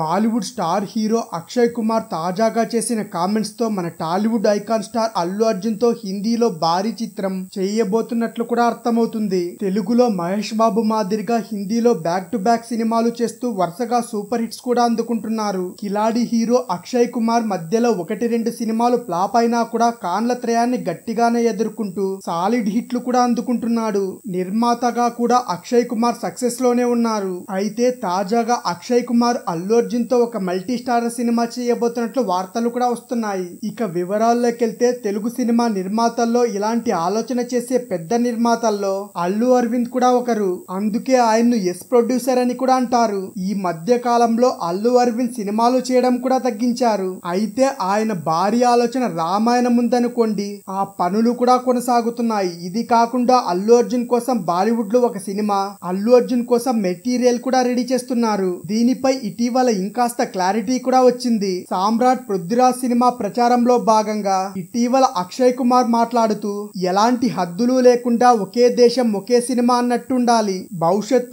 Bollywood star hero Akshay Kumar తాజాగా చేసిన కామెంట్స్తో మన టాలీవుడ్ ఐకాన్ స్టార్ అల్లు అర్జున్తో హిందీలో భారీ చిత్రం చేయబోతున్నట్లు కూడా అర్థమవుతుంది తెలుగులో మహేష్ బాబు మాదిరిగా హిందీలో బ్యాక్ టు బ్యాక్ సినిమాలు చేస్తూ వరుసగా సూపర్ హిట్స్ కూడా అందుకుంటున్నారు కిలాడి హీరో అక్షయ్ కుమార్ మధ్యలో ఒకటి రెండు సినిమాలు ఫ్లాప్ అయినా కూడా కాన్ల త్రయాన్ని గట్టిగానే ఎదుర్కొంటూ సాలిడ్ హిట్లు కూడా అందుకుంటున్నాడు నిర్మాతగా కూడా అక్షయ్ కుమార్ సక్సెస్ లోనే ఉన్నారు అయితే తాజాగా అక్షయ్ కుమార్ అల్లు అర్జున్ తో ఒక మల్టీ స్టార్ సినిమా చేయబోతున్నట్లు వార్తలు కూడా వస్తున్నాయి ఇక వివరాల్లోకి వెళ్తే తెలుగు సినిమా నిర్మాతల్లో ఇలాంటి ఆలోచన చేసే పెద్ద నిర్మాతల్లో అల్లు అరవింద్ కూడా ఒకరు అందుకే ఆయన్ను ఎస్ ప్రొడ్యూసర్ అని కూడా అంటారు ఈ మధ్య కాలంలో అల్లు అరవింద్ సినిమాలు చేయడం కూడా తగ్గించారు అయితే ఆయన భారీ ఆలోచన రామాయణం ఉందనుకోండి ఆ పనులు కూడా కొనసాగుతున్నాయి ఇది కాకుండా అల్లు అర్జున్ కోసం బాలీవుడ్ లో ఒక సినిమా అల్లు అర్జున్ కోసం మెటీరియల్ కూడా రెడీ చేస్తున్నారు దీనిపై ఇటీవల ఇంకాస్త క్లారిటీ కూడా వచ్చింది సామ్రాట్ పృథ్వీరాజ్ సినిమా ప్రచారంలో భాగంగా ఇటీవల అక్షయ్ కుమార్ మాట్లాడుతూ ఎలాంటి హద్దులు లేకుండా ఒకే దేశం ఒకే సినిమా అన్నట్టుండాలి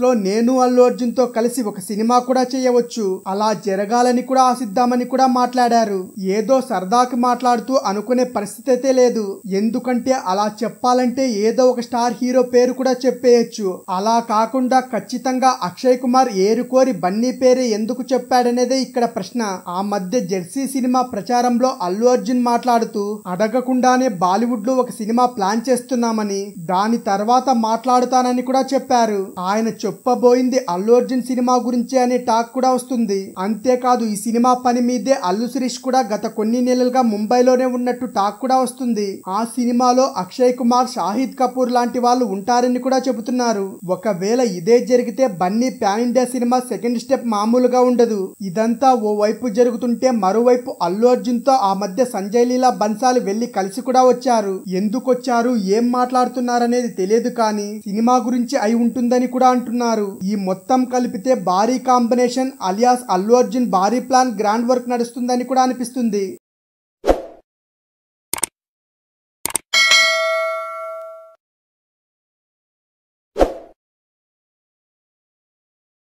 లో నేను అల్లు అర్జున్ తో కలిసి ఒక సినిమా కూడా చేయవచ్చు అలా జరగాలని కూడా ఆశిద్దామని కూడా మాట్లాడారు ఏదో సరదాకి మాట్లాడుతూ అనుకునే పరిస్థితి అయితే లేదు ఎందుకంటే అలా చెప్పాలంటే ఏదో ఒక స్టార్ హీరో పేరు కూడా చెప్పేయచ్చు అలా కాకుండా ఖచ్చితంగా అక్షయ్ కుమార్ ఏరుకోరి బన్నీ పేరే ఎందుకు చెప్పు చెప్పాడనేదే ఇక్కడ ప్రశ్న ఆ మధ్య జెర్సీ సినిమా ప్రచారంలో అల్లు అర్జున్ మాట్లాడుతూ అడగకుండానే బాలీవుడ్ లో ఒక సినిమా ప్లాన్ చేస్తున్నామని దాని తర్వాత మాట్లాడుతానని కూడా చెప్పారు ఆయన చెప్పబోయింది అల్లు అర్జున్ సినిమా గురించి అనే టాక్ కూడా వస్తుంది అంతేకాదు ఈ సినిమా పని మీదే అల్లు శిరీష్ కూడా గత కొన్ని నెలలుగా ముంబైలోనే ఉన్నట్టు టాక్ కూడా వస్తుంది ఆ సినిమాలో అక్షయ్ కుమార్ షాహిద్ కపూర్ లాంటి వాళ్ళు ఉంటారని కూడా చెబుతున్నారు ఒకవేళ ఇదే జరిగితే Bunny pan India cinema second step మామూలుగా ఉండదు ఇదంతా ఓ వైపు జరుగుతుంటే మరోవైపు అల్లు అర్జున్ తో ఆ మధ్య సంజయ్ లీలా బన్సాలి వెళ్లి కలిసి కూడా వచ్చారు ఎందుకొచ్చారు ఏం మాట్లాడుతున్నారనేది తెలియదు కానీ సినిమా గురించి అయి ఉంటుందని కూడా అంటున్నారు ఈ మొత్తం కలిపితే భారీ కాంబినేషన్ అలియాస్ అల్లు అర్జున్ భారీ ప్లాన్ గ్రాండ్ వర్క్ నడుస్తుందని కూడా అనిపిస్తుంది